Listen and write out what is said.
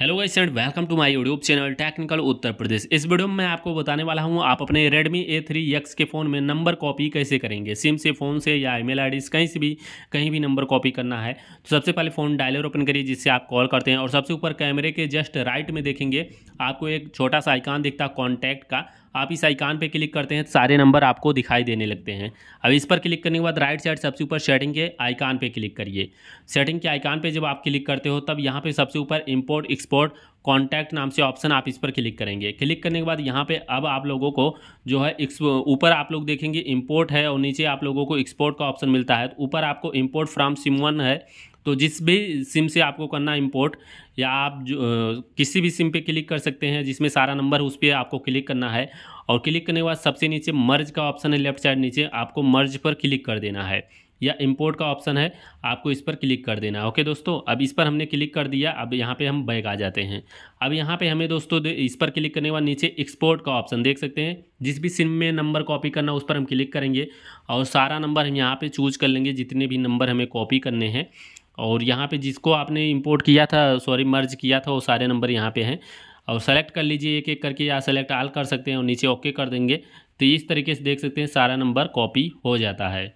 hello guys and welcome to my YouTube channel Technical Uttar Pradesh इस video में मैं आपको बताने वाला हूं आप अपने रेडमी ए थ्री एक्स के फ़ोन में नंबर कॉपी कैसे करेंगे सिम से फ़ोन से या ईमेल आईडी से कहीं से भी कहीं भी नंबर कॉपी करना है तो सबसे पहले फ़ोन डायलर ओपन करिए जिससे आप कॉल करते हैं और सबसे ऊपर कैमरे के जस्ट राइट में देखेंगे आपको एक छोटा सा आइकान दिखता है कॉन्टैक्ट का आप इस आइकान पे क्लिक करते हैं तो सारे नंबर आपको दिखाई देने लगते हैं अब इस पर क्लिक करने के बाद राइट साइड सबसे ऊपर सेटिंग के आइकान पे क्लिक करिए सेटिंग के आइकान पे जब आप क्लिक करते हो तब यहाँ पे सबसे ऊपर इंपोर्ट एक्सपोर्ट कॉन्टैक्ट नाम से ऑप्शन आप इस पर क्लिक करेंगे क्लिक करने के बाद यहाँ पे अब आप लोगों को जो है ऊपर आप लोग देखेंगे इंपोर्ट है और नीचे आप लोगों को एक्सपोर्ट का ऑप्शन मिलता है तो ऊपर आपको इंपोर्ट फ्रॉम सिम वन है तो जिस भी सिम से आपको करना इंपोर्ट या आप जो किसी भी सिम पे क्लिक कर सकते हैं जिसमें सारा नंबर उस पर आपको क्लिक करना है और क्लिक करने के बाद सबसे नीचे मर्ज का ऑप्शन है लेफ्ट साइड नीचे आपको मर्ज पर क्लिक कर देना है या इंपोर्ट का ऑप्शन है आपको इस पर क्लिक कर देना ओके दोस्तों अब इस पर हमने क्लिक कर दिया अब यहाँ पे हम बैग आ जाते हैं अब यहाँ पे हमें दोस्तों इस पर क्लिक करने के बाद नीचे एक्सपोर्ट का ऑप्शन देख सकते हैं जिस भी सिम में नंबर कॉपी करना है उस पर हम क्लिक करेंगे और सारा नंबर हम यहाँ पर चूज कर लेंगे जितने भी नंबर हमें कॉपी करने हैं और यहाँ पर जिसको आपने इम्पोर्ट किया था सॉरी मर्ज किया था वो सारे नंबर यहाँ पर हैं और सेलेक्ट कर लीजिए एक एक करके या सेलेक्ट आल कर सकते हैं और नीचे ओके कर देंगे तो इस तरीके से देख सकते हैं सारा नंबर कॉपी हो जाता है